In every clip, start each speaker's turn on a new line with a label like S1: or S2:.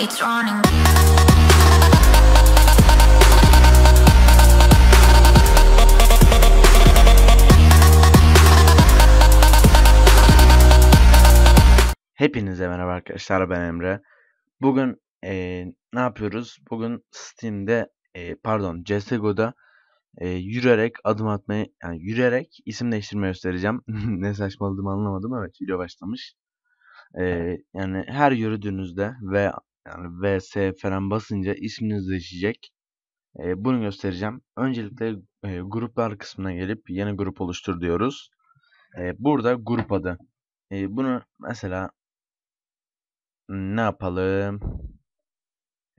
S1: Hepinize merhaba arkadaşlar ben Emre. Bugün e, ne yapıyoruz? Bugün Steam'de e, pardon CSGO'da e, yürüyerek adım atmayı yani yürüyerek isim değiştirme göstereceğim. ne saçmaladığımı anlamadım evet video başlamış. E, yani her yürüdüğünüzde ve yani vs falan basınca isminiz değişecek. E, bunu göstereceğim. Öncelikle e, gruplar kısmına gelip yeni grup oluştur diyoruz. E, burada grup adı. E, bunu mesela ne yapalım?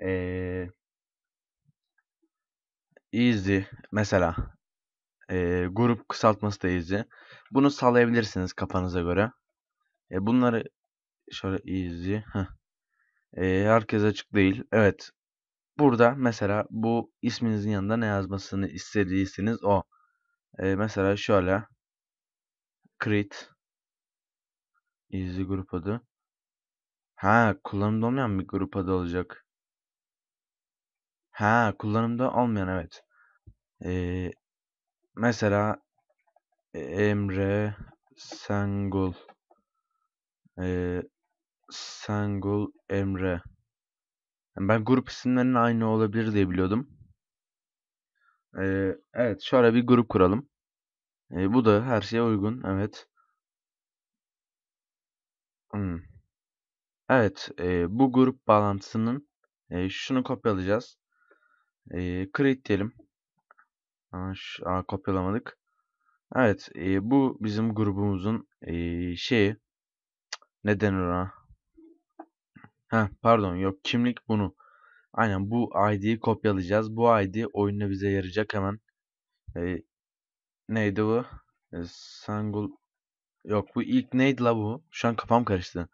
S1: E, easy mesela. E, grup kısaltması da easy. Bunu sallayabilirsiniz kafanıza göre. E, bunları şöyle easy. Heh. E, herkes açık değil. Evet. Burada mesela bu isminizin yanında ne yazmasını istediyseniz o. E, mesela şöyle. Create. Easy grup adı. Ha kullanımda olmayan bir grup adı olacak. Ha kullanımda olmayan evet. Ee, mesela Emre Sengul. Ee, Sengul, Emre. Yani ben grup isimlerinin aynı olabilir diye biliyordum. Ee, evet şöyle bir grup kuralım. Ee, bu da her şeye uygun. Evet. Hmm. Evet e, bu grup bağlantısının e, şunu kopyalayacağız. E, create diyelim. Aa, aa, kopyalamadık. Evet e, bu bizim grubumuzun e, şeyi. Ne denir ona? Ha pardon yok kimlik bunu. Aynen bu ID'yi kopyalayacağız. Bu ID oyunda bize yarayacak hemen. Ee, neydi bu? Ee, Sangul Yok bu ilk neydi la bu? Şu an kafam karıştı.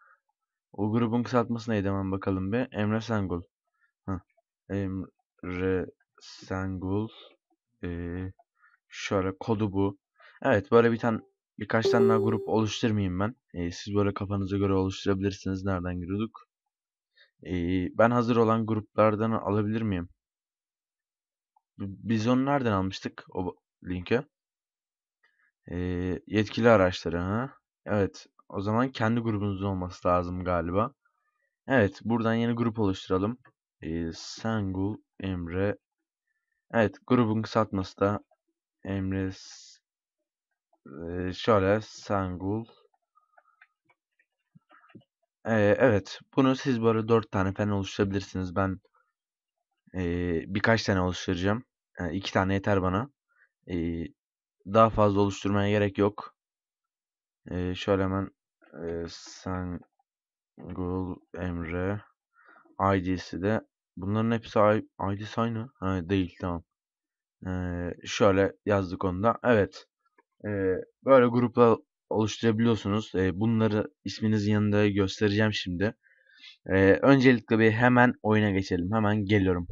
S1: O grubun kısaltması neydi hemen bakalım be. Emre Sangul. Heh. Emre Sangul. Ee, şöyle kodu bu. Evet böyle bir tane birkaç tane daha grup oluşturmayayım ben. Ee, siz böyle kafanıza göre oluşturabilirsiniz. Nereden giriyorduk? ben hazır olan gruplardan alabilir miyim? Biz onu nereden almıştık o linke. yetkili araçları ha? Evet. O zaman kendi grubunuzun olması lazım galiba. Evet. Buradan yeni grup oluşturalım. Ee, Sengul, Emre. Evet. Grubun kısaltması da Emre ee, şöyle Sengul ee, evet. Bunu siz böyle dört tane fen oluşturabilirsiniz. Ben ee, birkaç tane oluşturacağım. Yani iki tane yeter bana. Ee, daha fazla oluşturmaya gerek yok. Ee, şöyle hemen e, sen Google Emre ID'si de bunların hepsi ID'si aynı. Ha, değil tamam. Ee, şöyle yazdık onu da. Evet. Ee, böyle grupla oluşturabiliyorsunuz. bunları isminizin yanında göstereceğim şimdi. öncelikle bir hemen oyuna geçelim. Hemen geliyorum.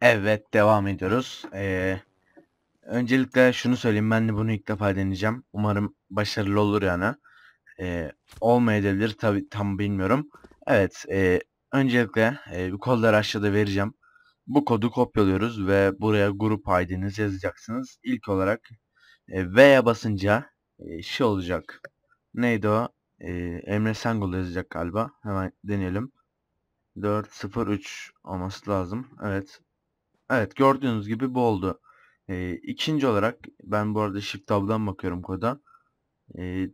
S1: Evet devam ediyoruz. E, öncelikle şunu söyleyeyim. Ben de bunu ilk defa deneyeceğim. Umarım başarılı olur yani. E, olmayabilir tabi tam bilmiyorum. Evet e, öncelikle e, bir kodları aşağıda vereceğim. Bu kodu kopyalıyoruz ve buraya grup ID'nizi yazacaksınız. İlk olarak e, V'ye basınca e, şey olacak. Neydi o? E, Emre Sengol yazacak galiba. Hemen deneyelim. 403 olması lazım. Evet. Evet gördüğünüz gibi bu oldu. E, ikinci olarak ben bu arada shift tab'dan bakıyorum koda. E,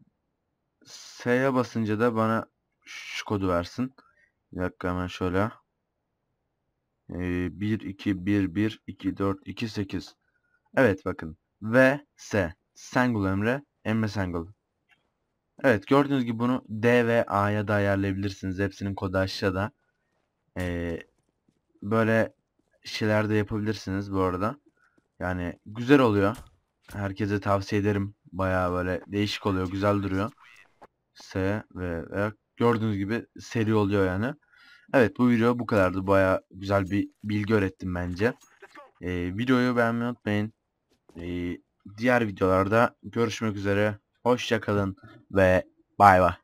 S1: S'ye basınca da bana şu kodu versin. Bir dakika hemen şöyle. E, 1 2 1 1 2 4 2 8. Evet bakın. V, S. Single emre, emre single. Evet gördüğünüz gibi bunu D ve A'ya da ayarlayabilirsiniz. Hepsinin kodu aşağıda. Ee, böyle şeyler de yapabilirsiniz bu arada. Yani güzel oluyor. Herkese tavsiye ederim. Baya böyle değişik oluyor. Güzel duruyor. S ve, ve gördüğünüz gibi seri oluyor yani. Evet bu video bu kadardı. Baya güzel bir bilgi öğrettim bence. Ee, videoyu beğenmeyi unutmayın. Ee, diğer videolarda görüşmek üzere. Hoşçakalın ve bay bay.